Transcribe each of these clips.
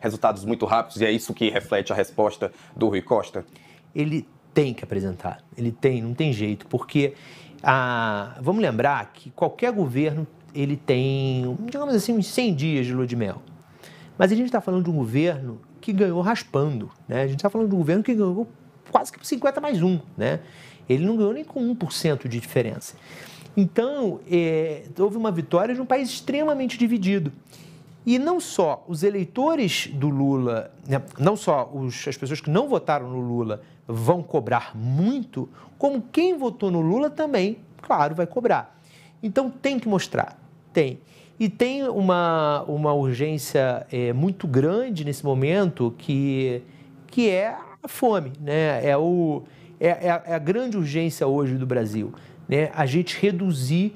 resultados muito rápidos e é isso que reflete a resposta do Rui Costa? Ele tem que apresentar, ele tem, não tem jeito, porque ah, vamos lembrar que qualquer governo ele tem, digamos assim, uns 100 dias de lua de mel. Mas a gente está falando de um governo que ganhou raspando, né? A gente está falando de um governo que ganhou quase que 50 mais um, né? Ele não ganhou nem com 1% de diferença. Então, é, houve uma vitória de um país extremamente dividido. E não só os eleitores do Lula, né, não só os, as pessoas que não votaram no Lula vão cobrar muito, como quem votou no Lula também, claro, vai cobrar. Então tem que mostrar, tem. E tem uma, uma urgência é, muito grande nesse momento que, que é a fome, né? é, o, é, é a, é a grande urgência hoje do Brasil. Né? A gente reduzir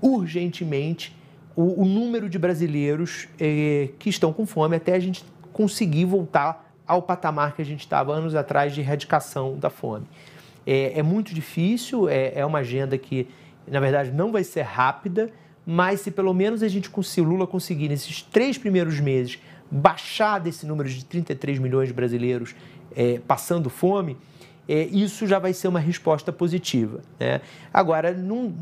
urgentemente o, o número de brasileiros eh, que estão com fome até a gente conseguir voltar ao patamar que a gente estava anos atrás de erradicação da fome. É, é muito difícil, é, é, uma agenda que, na verdade, não vai ser rápida, mas se pelo menos a gente, se o Lula conseguir, nesses três primeiros meses, baixar desse número de 33 milhões de brasileiros é, passando fome, eh, isso já vai ser uma resposta positiva. Né? Agora, num,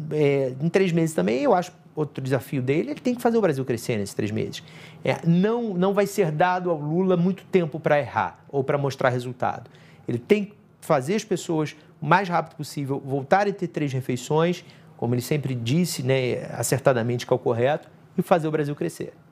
em três meses também, eu acho outro desafio dele, ele tem que fazer o Brasil crescer nesses três meses. É, não, não vai ser dado ao Lula muito tempo para errar ou para mostrar resultado. Ele tem que fazer as pessoas o mais rápido possível voltarem a ter três refeições, como ele sempre disse, né, acertadamente que é o correto, e fazer o Brasil crescer.